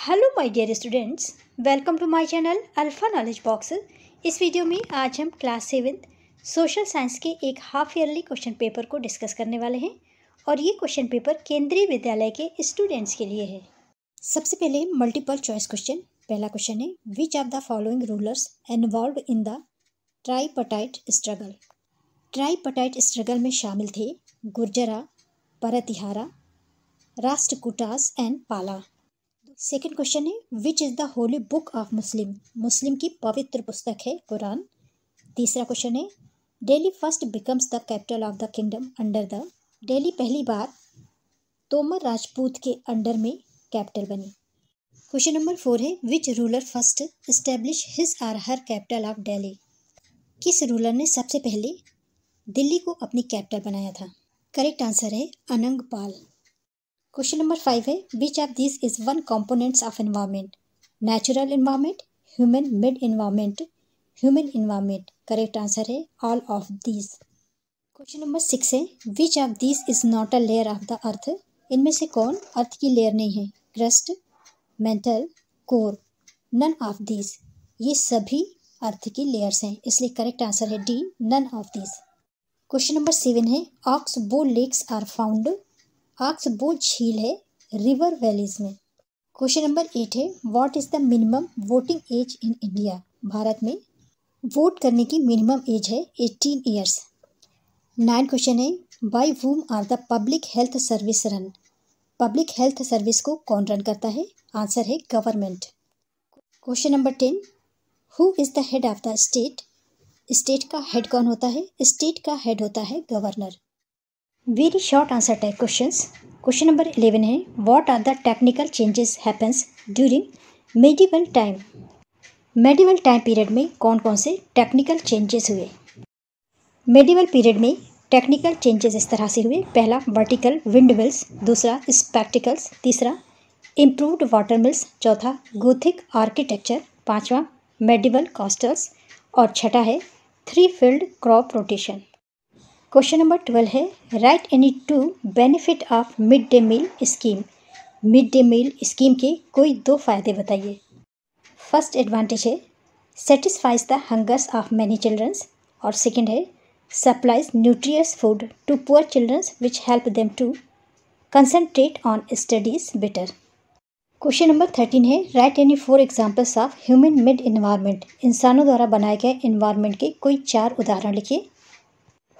Hello my dear students welcome to my channel alpha knowledge box इस video में आज हम क्लास सेवेंथ सोशल साइंस के एक हाफ ईयरली क्वेश्चन पेपर को डिस्कस करने वाले हैं और ये क्वेश्चन पेपर केंद्रीय विद्यालय के स्टूडेंट्स के लिए है सबसे पहले मल्टीपल चॉइस क्वेश्चन पहला क्वेश्चन है which are the following rulers involve in the tripartite struggle tripartite struggle में शामिल थे Gurjara Pratihara Rashtrakutas and Pala second question है which is the holy book of Muslim Muslim की पवित्र पुस्तक है कुरान तीसरा क्वेश्चन है Delhi first becomes the capital of the kingdom under the Delhi पहली बार तोमर राजपूत के अंडर में कैपिटल बनी क्वेश्चन नंबर फोर है which ruler first establish his or her capital of Delhi किस रूलर ने सबसे पहले दिल्ली को अपनी कैपिटल बनाया था करेक्ट आंसर है अनंग पाल क्वेश्चन नंबर फाइव है which of this is one components of environment natural environment human made environment human environment correct answer है all of this question number six है which of this is not a layer of the earth इनमें से कौन earth की layer नहीं है crust mantle core none of this ये सभी अर्थ की लेयर्स हैं इसलिए करेक्ट आंसर है D none of this question number seven है oxbow lakes are found वो झील है रिवर वैलीज में क्वेश्चन नंबर एट है what is the minimum voting age in India Bharat में वोट करने की मिनिमम एज है एटीन ईयर्स नाइन क्वेश्चन है by whom are the public health service run public health service को कौन run करता है आंसर है government question number ten who is the head of the state state का head कौन होता है स्टेट का हेड होता है governor very short answer type question question number eleven है what are the technical changes happens during medieval time medieval time period में कौन कौन से टेक्निकल चेंजेस हुए मेडिवल पीरियड में टेक्निकल चेंजेस इस तरह से हुए पहला वर्टिकल विंड मिल्स दूसरा स्पेक्टिकल्स तीसरा इम्प्रूवड वाटर मिल्स चौथा गोथिक आर्किटेक्चर पाँचवा मेडिवल कॉस्टल्स और छठा है three field crop rotation question number twelve है write any two benefit of mid day meal scheme mid day meal scheme के कोई दो फायदे बताइए फर्स्ट एडवांटेज है satisfies the hungers of many childrens और सेकेंड है supplies nutritious food to poor childrens which help them to concentrate on studies better question number thirteen है write any four examples of human made environment इंसानों द्वारा बनाए गए environment के कोई चार उदाहरण लिखिए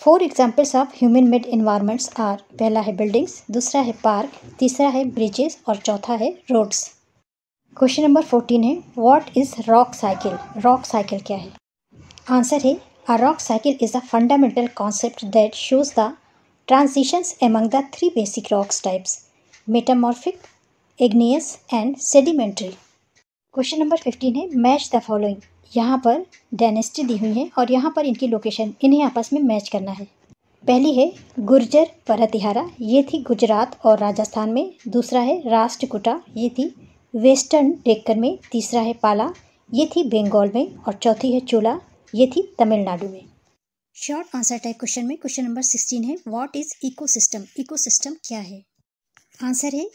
four examples of human made environments are पहला है बिल्डिंग्स दूसरा है पार्क तीसरा है ब्रिजेस और चौथा है रोड्स क्वेश्चन नंबर फोर्टीन है what is rock cycle rock cycle क्या है आंसर है a rock cycle is a fundamental concept that shows the transitions among the three basic rocks types metamorphic igneous and sedimentary question number fifteen है match the following यहाँ पर dynasty दी हुई है और यहाँ पर इनकी लोकेशन इन्हें आपस में मैच करना है पहली है गुर्जर परतिहारा ये थी गुजरात और राजस्थान में दूसरा है राष्ट्रकुटा ये थी वेस्टर्न डेक्कन में तीसरा है पाला ये थी बंगाल में और चौथी है चोला ये थी तमिलनाडु में शॉर्ट आंसर टाइप क्वेश्चन में क्वेश्चन नंबर सिक्सटीन है व्हाट इज इकोसिस्टम इकोसिस्टम क्या है आंसर है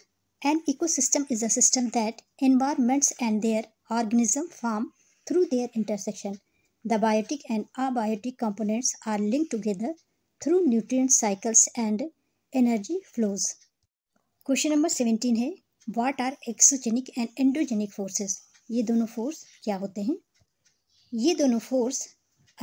an ecosystem is a system that environments and their organism form through their intersection. The biotic and abiotic components are linked together through nutrient cycles and energy flows. Question number 17 है What are exogenic and endogenic forces? ये दोनों force क्या होते हैं ये दोनों force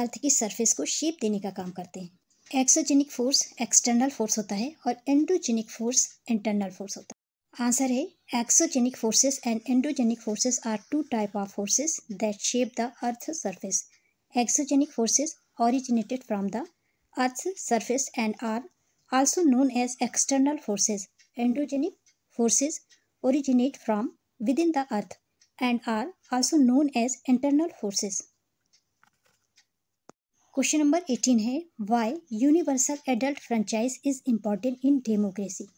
अर्थ की surface को शेप देने का काम करते हैं एक्सोजेनिक फोर्स एक्सटर्नल फोर्स होता है और एंडोजेनिक फोर्स इंटरनल फोर्स होता है Answer A. Exogenic forces and endogenic forces are two type of forces that shape the Earth's surface. Exogenic forces originated from the Earth's surface and are also known as external forces. Endogenic forces originate from within the Earth and are also known as internal forces. Question number 18 है Why universal adult franchise is important in democracy?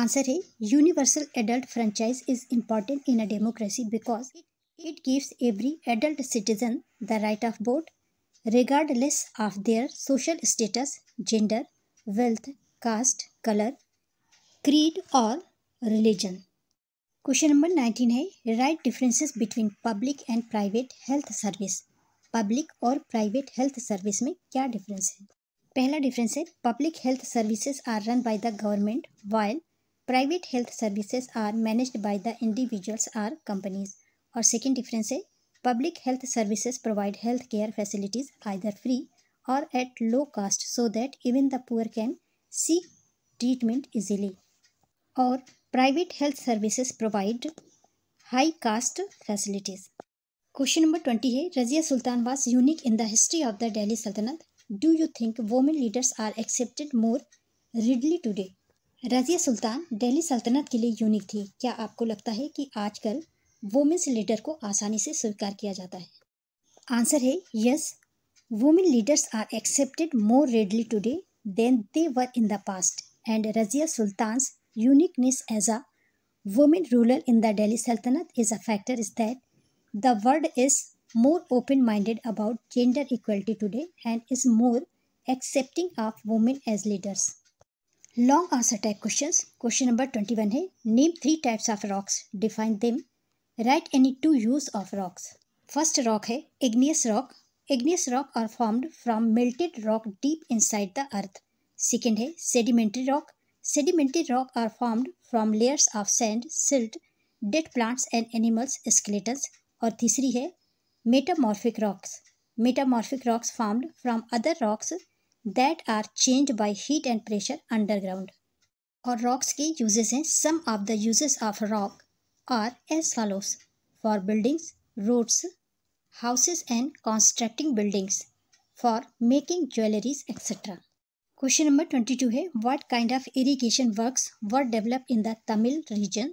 Answer है universal adult franchise is important in a democracy because it gives every adult citizen the right of vote regardless of their social status gender wealth caste colour creed और religion question number nineteen है write differences between public and private health service public और private health service में क्या difference है पहला difference है public health services are run by the government while private health services are managed by the individuals or companies और second difference है public health services provide health care facilities either free और at low cost so that even the poor can see treatment easily और private health services provide high cost facilities question number twenty है Razia Sultan was unique in the history of the Delhi sultanate do you think women leaders are accepted more readily today Razia सुल्तान दिल्ली सल्तनत के लिए unique थी क्या आपको लगता है कि आजकल वुमेंस लीडर को आसानी से स्वीकार किया जाता है आंसर है yes women leaders are accepted more readily today than they were in the past and Razia Sultan's uniqueness as a women ruler in the Delhi sultanate is a factor is that the world is more open minded about gender equality today and is more accepting of women as leaders long answer type questions question number twenty one है name three types of rocks define them right any two use of rocks first rock है igneous rock igneous rock are formed from melted rock deep inside the earth second है sedimentary rock sedimentary rock are formed from layers of sand silt dead plants and animals skeletons और तीसरी है metamorphic rocks metamorphic rocks formed from other rocks that are change by heat and pressure underground और rocks के uses हैं some of the uses of rock are as follows for buildings roads houses and constructing buildings for making jewelleries etcetera question number twenty two है what kind of irrigation work were develop in the Tamil region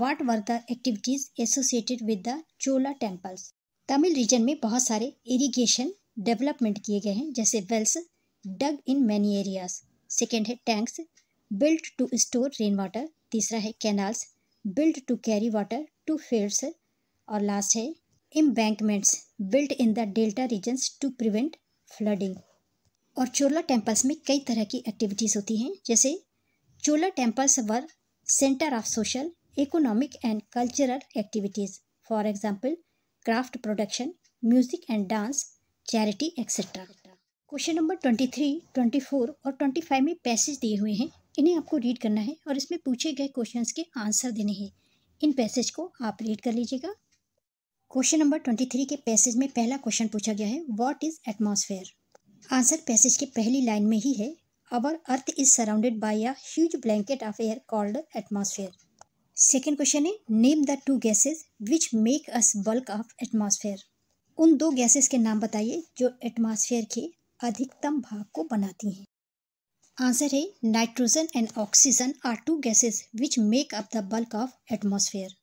what were the activities associated with the Chola temples Tamil region में बहुत सारे irrigation development किए गए हैं जैसे wells dug in many areas second है tanks built to store rain water तीसरा है canals built to carry water to fears और लास्ट है embankments built in the delta regions to prevent flooding और चोला टेम्पल्स में कई तरह की एक्टिविटीज़ होती हैं जैसे Chola temples were centre of social economic and cultural activities for example craft production music and dance charity etcetera question number twenty three twenty four और twenty five में पैसेज दिए हुए हैं इन्हें आपको रीड करना है और इसमें पूछे गए क्वेश्चन के आंसर देने हैं इन पैसेज को आप रीड कर लीजिएगा क्वेश्चन नंबर ट्वेंटी थ्री के पैसेज में पहला क्वेश्चन पूछा गया है what is atmosphere answer passage के पहली लाइन में ही है our earth is surrounded by a huge blanket of air called atmosphere second question है name the two gases which make us bulk of atmosphere उन दो गैसेस के नाम बताइए जो एटमॉस्फेयर के अधिकतम भाग को बनाती हैं आंसर है nitrogen and oxygen are two gases which make up the bulk of atmosphere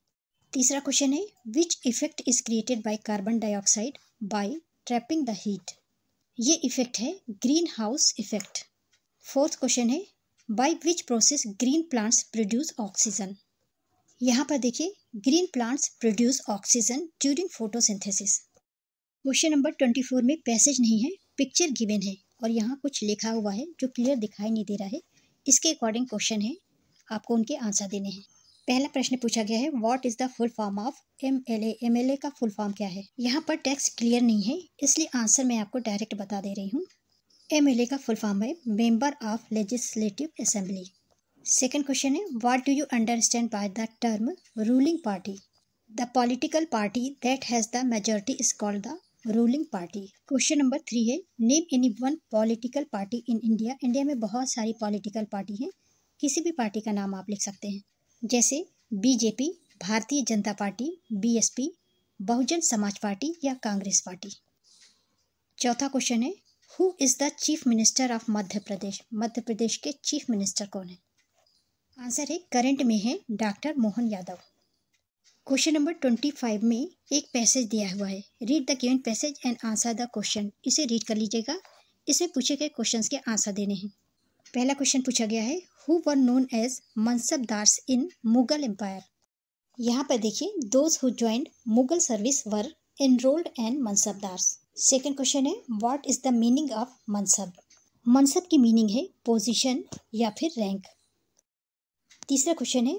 तीसरा क्वेश्चन है which effect is created by carbon dioxide by trapping the heat ये इफेक्ट है greenhouse effect fourth question है by which process green plants produce oxygen यहाँ पर देखिए green plants produce oxygen during photosynthesis question number twenty four में passage नहीं है picture given है और यहाँ कुछ लिखा हुआ है जो क्लियर दिखाई नहीं दे रहा है इसके अकॉर्डिंग क्वेश्चन है आपको उनके आंसर देने हैं पहला प्रश्न पूछा गया है what is the full form of M L M L A का फुल फॉर्म क्या है यहाँ पर टेक्स्ट क्लियर नहीं है इसलिए आंसर मैं आपको डायरेक्ट बता दे रही हूँ एम एल ए का फुल फॉर्म है member of legislative assembly second question है what do you understand by the term ruling party the political party that has the majority is called the ruling party question number three है name any one political party in India India में बहुत सारी political party हैं किसी भी party का नाम आप लिख सकते हैं जैसे बीजेपी भारतीय जनता पार्टी बीएसपी बहुजन समाज पार्टी या कांग्रेस पार्टी चौथा क्वेश्चन है who is the chief minister of Madhya Pradesh Madhya Pradesh के चीफ मिनिस्टर कौन है आंसर है करंट में है doctor Mohan Yadav question number twenty five में एक पैसेज दिया हुआ है read the given passage and answer the question इसे रीड कर लीजिएगा इसमें पूछे गए क्वेश्चंस के आंसर देने हैं पहला क्वेश्चन पूछा गया है who were known as mansabdars in Mughal empire यहाँ पर देखिए those who joined Mughal service were enrolled and mansabdars second question है what is the meaning of mansab mansab की मीनिंग है पोजिशन या फिर रैंक तीसरा क्वेश्चन है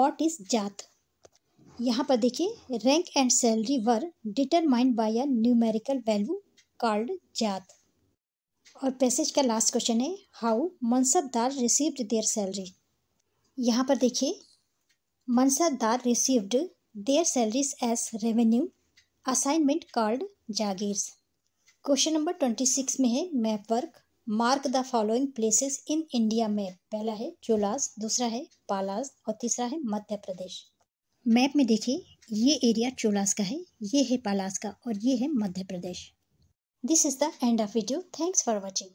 वॉट इज़ जात यहाँ पर देखिए rank and salary were determined by a numerical value called zat और पैसेज का लास्ट क्वेश्चन है how mansabdar received their salary यहाँ पर देखिए mansabdar received their salaries as revenue assignment called jagir question number twenty six में है map work mark the following places in India में पहला है चोलास दूसरा है पालास और तीसरा है मध्य प्रदेश मैप में देखिए ये एरिया चोलास का है ये है पालास का और ये है Madhya Pradesh this is the end of video thanks for watching